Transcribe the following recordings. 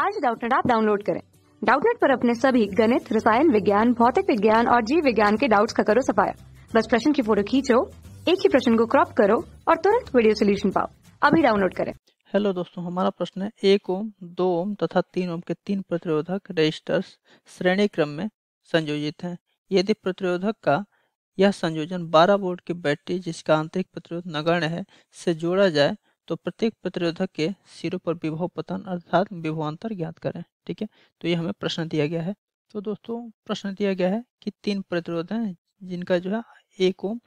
आज डाउटनेट आप डाउनलोड करें डाउटनेट पर अपने सभी गणित रसायन विज्ञान भौतिक विज्ञान और जीव विज्ञान के डाउट्स का करो सफाया बस प्रश्न की फोटो खींचो एक ही प्रश्न को क्रॉप करो और तुरंत वीडियो सोल्यूशन पाओ अभी डाउनलोड करें हेलो दोस्तों हमारा प्रश्न है एक ओम दो ओम तथा तीन ओम के तीन प्रतिरोधक रजिस्टर्स श्रेणी क्रम में संयोजित हैं यदि प्रतिरोधक का यह संयोजन 12 वोल्ट की बैटरी जिसका आंतरिक प्रतिरोध नगण्य है से जोड़ा जाए तो प्रत्येक प्रतिरोधक के सिरों पर विभव पतन अर्थात विभवान्तर ज्ञात करें ठीक है तो ये हमें प्रश्न दिया गया है तो दोस्तों प्रश्न दिया गया है कि तीन प्रतिरोध हैं जिनका जो है एक ओम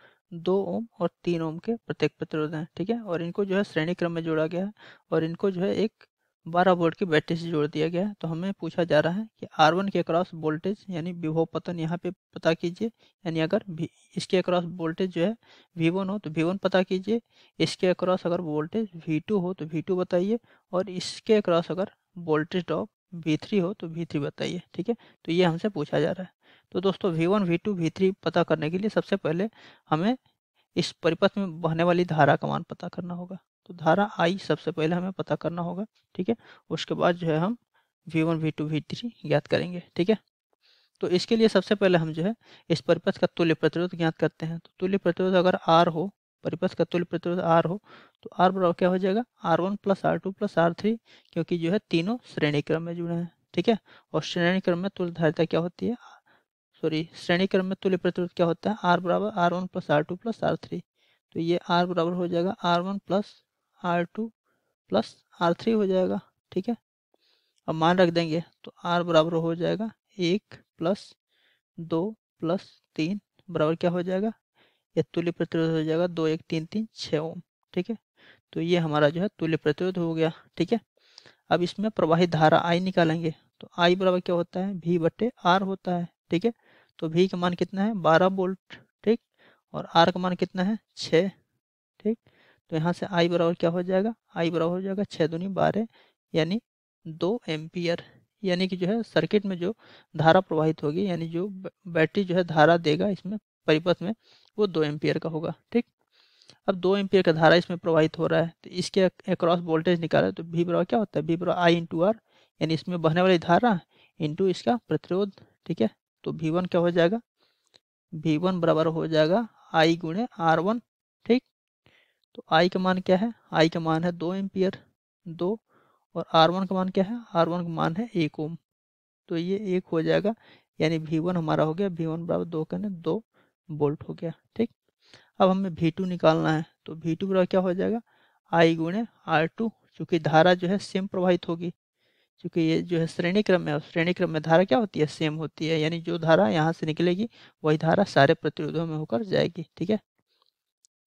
दो ओम और तीन ओम के प्रत्येक प्रतिरोध हैं ठीक है और इनको जो है श्रेणी क्रम में जोड़ा गया है और इनको जो है एक 12 वोल्ट की बैटरी से जोड़ दिया गया तो हमें पूछा जा रहा है कि आर वन के अक्रॉस वोल्टेज यानी विभव पतन यहाँ पे पता कीजिए यानी अगर इसके अक्रॉस वोल्टेज जो है वी वन हो तो वी वन पता कीजिए इसके अक्रॉस अगर वोल्टेज वी टू हो तो वी टू बताइए और इसके अक्रॉस अगर वोल्टेज ड्रॉप वी थ्री हो तो वी थ्री बताइए ठीक है तो ये हमसे पूछा जा रहा है तो दोस्तों V one V two V three पता करने के लिए सबसे पहले हमें इस परिपथ में बहने वाली धारा का मान पता करना होगा तो धारा आई सबसे पहले हमें पता करना होगा ठीक है उसके बाद जो है हम V one V two V three ज्ञात करेंगे ठीक है तो इसके लिए सबसे पहले हम जो है इस परिपथ का तुल्य प्रतिरोध ज्ञात करते हैं तो तुल्य प्रतिरोध अगर आर हो परिपथ का तुल्य प्रतिरोध आर हो तो आर बराबर क्या हो जाएगा R one plus R two plus R three क्योंकि जो है तीनों श्रेणी क्रम में जुड़े हैं ठीक है और श्रेणी क्रम में तुल्य धारिता क्या होती है सॉरी श्रेणी क्रम में तुल्य प्रतिरोध क्या होता है आर बराबर R one plus R two plus R three तो ये आर बराबर हो जाएगा R one plus R two plus R three हो जाएगा ठीक है अब मान रख देंगे तो आर बराबर हो जाएगा एक प्लस दो प्लस तीन बराबर क्या हो जाएगा यह तुल्य प्रतिरोध हो जाएगा दो एक तीन तीन छः ओम ठीक है तो ये हमारा जो है तुल्य प्रतिरोध हो गया ठीक है अब इसमें प्रवाहित धारा आई निकालेंगे तो आई बराबर क्या होता है भी बटे आर होता है ठीक है तो भी का मान कितना है बारह बोल्ट ठीक और आर का मान कितना है छ ठीक तो यहाँ से आई बराबर क्या हो जाएगा आई बराबर हो जाएगा छः दुनी बारह यानी दो एम्पियर यानी कि जो है सर्किट में जो धारा प्रवाहित होगी यानी जो बैटरी जो है धारा देगा इसमें परिपथ में वो दो एम्पियर का होगा ठीक अब दो एम्पियर का धारा इसमें प्रवाहित हो रहा है तो इसके अक्रॉस वोल्टेज निकाले तो भी बराबर क्या होता है भी बराबर आई इंटू आर यानी इसमें बहने वाली धारा इंटू इसका प्रतिरोध ठीक है तो भी वन क्या हो जाएगा भी वन बराबर हो जाएगा आई गुणे आर वन ठीक तो आई का मान क्या है आई का मान है दो एम्पियर दो और आर वन का मान क्या है आर वन का मान है एक ओम तो ये एक हो जाएगा यानी भी वन हमारा हो गया वी वन बराबर दो कहने दो बोल्ट हो गया ठीक अब हमें भी टू निकालना है तो भी टू बराबर क्या हो जाएगा आई गुणे आर टू चूँकि धारा जो है सेम प्रवाहित होगी क्योंकि ये जो है श्रेणी क्रम में श्रेणी क्रम में धारा क्या होती है सेम होती है यानी जो धारा यहाँ से निकलेगी वही धारा सारे प्रतिरोधों में होकर जाएगी ठीक है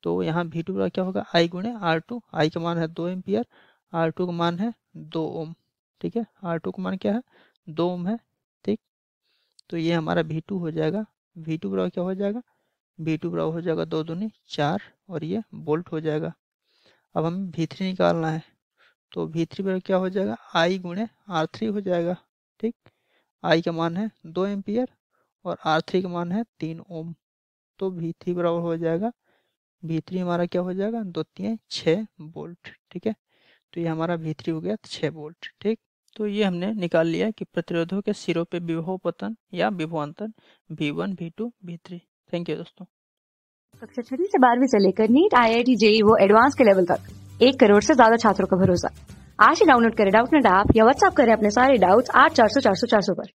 तो यहाँ वी टू क्या होगा आई गुणे आर टू आई का मान है दो एम्पियर आर टू का मान है दो ओम ठीक है आर टू का मान क्या है दो ओम है ठीक तो ये हमारा वी टू हो जाएगा वी टू बराबर क्या हो जाएगा वी टू बराबर हो जाएगा दो दूनी चार और ये बोल्ट हो जाएगा अब हमें भी थ्री निकालना है तो भी थ्री बराबर क्या हो जाएगा आई गुणे आर थ्री हो जाएगा ठीक आई का मान है दो एम्पियर और आर थ्री का मान है तीन ओम तो भी थ्री बराबर हो जाएगा वी थ्री हमारा क्या हो जाएगा दो तीन छः बोल्ट ठीक है तो ये हमारा भीतरी थ्री हो गया छः बोल्ट ठीक तो ये हमने निकाल लिया कि प्रतिरोधों के सिरों पे विभव पतन या विभवांतर वी वन वी टू भी थ्री थैंक यू दोस्तों कक्षा छठी से बारहवीं से लेकर NEET I I T JEE वो एडवांस के लेवल तक एक करोड़ से ज्यादा छात्रों का भरोसा आज ही डाउनलोड करें डाउट नेट ऐप या व्हाट्सअप करें अपने सारे डाउट्स आठ चार सौ चार सौ चार सौ पर